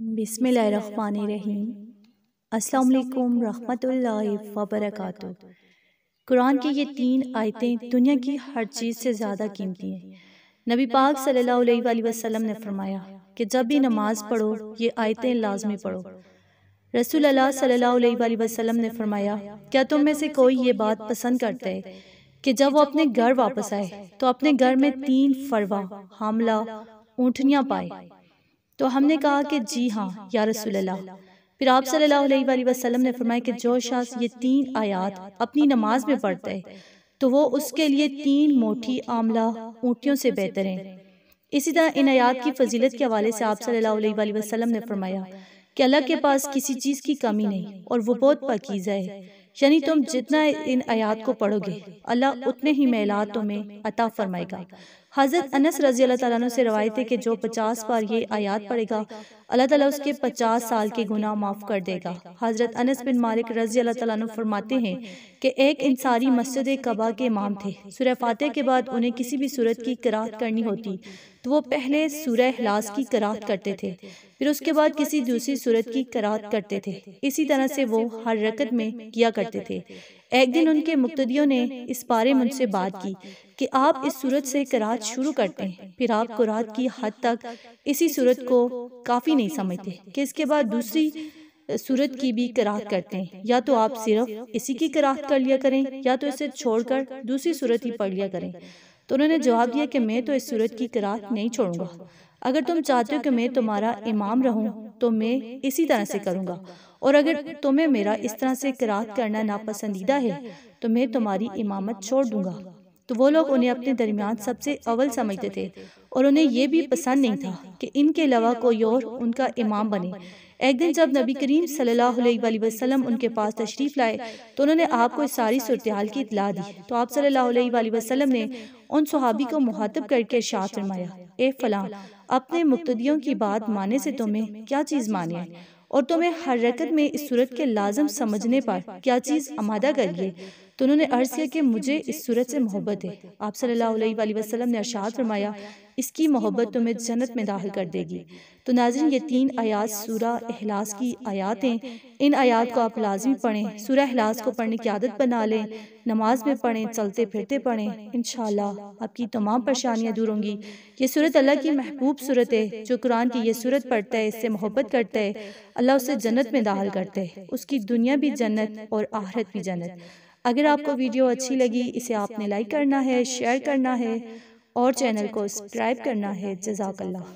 बिसमीम अस्सलाम रहमतुल्लाहि व बरकातुहू कुरान की ये तीन आयतें दुनिया की हर चीज़ से ज़्यादा कीमती हैं नबी पाक सल्लल्लाहु अलैहि वसल्लम ने फरमाया कि जब भी नमाज़ पढ़ो ये आयतें लाजमी पढ़ो रसूल अल्लाह सल्लल्लाहु अलैहि वसल्लम ने फरमाया क्या तुम में से कोई ये बात पसंद करता है कि जब वो अपने घर वापस आए तो अपने घर में तीन फरवा हमला ऊँटनियाँ पाए तो, तो हमने कहा कि जी हाँ, हाँ या रसूल फिर आप सल्लल्लाहु अलैहि वसल्लम ने फरमाया कि जो शख्स ये तीन आयात अपनी नमाज में पढ़ता है तो, तो वो उसके लिए तीन मोटी आमला ऊँटियों से बेहतर है इसी तरह इन आयात की फजीलत के हवाले से आप सल्लल्लाहु अलैहि वसल्लम ने फरमाया कि अल्लाह के पास किसी चीज़ की कमी नहीं और वो बहुत पकीज़ा है यानी तुम जितना इन आयात को पढ़ोगे अल्लाह उतने ही मैलात तुम्हें अता फरमाएगा हज़रत अनस रजी अल्लाह तला से रवायत है कि जो पचास बार ये आयात पड़ेगा अल्लाह ताला उसके पचास साल के गुनाह माफ़ कर देगा हज़रत अनस बिन मालिक रजी अल्लाह फरमाते हैं कि एक इंसारी मस्जिद कबा के इमाम थे सुरह फातह के बाद उन्हें किसी भी सूरत की करात करनी होती तो वो तो पहले सूर्य हलास की करात करते थे फिर उसके बाद किसी दूसरी सूरत की करात करते थे इसी तरह से वो हर रकत में किया करते थे एक दिन उनके मुक्तियों ने इस बारे में उनसे बात की कि आप इस सूरत से करात शुरू करते हैं फिर आप कुरात की हद तक इसी सूरत को काफ़ी नहीं समझते कि इसके बाद दूसरी सूरत की भी करात करते हैं या तो आप सिर्फ इसी की करात कर लिया करें या तो इसे छोड़कर दूसरी सूरत ही पढ़ लिया करें तो उन्होंने जवाब दिया कि मैं तो इस सूरत की करात नहीं छोड़ूंगा अगर तुम चाहते हो कि मैं तुम्हारा इमाम रहूं तो मैं इसी तरह से करूंगा और अगर तुम्हें मेरा इस तरह से करात करना नापसंदीदा है तो मैं तुम्हारी इमामत छोड़ दूंगा तो वो लोग उन्हें अपने दरमियान सबसे अव्वल समझते थे और उन्हें यह भी पसंद नहीं था कि इनके अलावा कोई और उनका इमाम बने एक दिन जब नबी करीम सल्लल्लाहु अलैहि वसल्लम उनके पास तशरीफ़ लाए तो उन्होंने तो आपको इस सारी सूरत की इतला दी तो आप तो सल्लल्लाहु अलैहि वसल्लम ने उन सहाबी को मुहातब करके शाह फरमाया ए फलां अपने मुक्तदियों की बात माने से तुम्हें क्या चीज़ मानी और तुम्हें हर रकत में इस सूरत के लाजम समझने पर क्या चीज़ आमादा करिए तो उन्होंने अर्ज़ किया कि मुझे इस सूरत से मोहब्बत है आप सल्लल्लाहु अलैहि वसल्लम ने अरशाद फरमाया इसकी मोहब्बत तुम्हें जन्नत में दाखिल कर देगी तो नाजिन ये तीन आयात सूरह अहलास की आयात हैं इन आयात को आप लाजमी पढ़ें सूरह अहलास को पढ़ने की आदत बना लें नमाज में पढ़ें चलते फिरते पढ़ें इन आपकी तमाम परेशानियाँ दूर होंगी ये सूरत अल्लाह की महबूब सूरत है जो कुरान की ये सूरत पढ़ता है इससे मोहब्बत करता है अल्लाह उसे जन्नत में दाखिल करता है उसकी दुनिया भी जन्नत और आहरत भी जन्नत अगर आपको वीडियो अच्छी लगी इसे आपने लाइक करना है शेयर करना है और चैनल को सब्सक्राइब करना है जजाकल्ला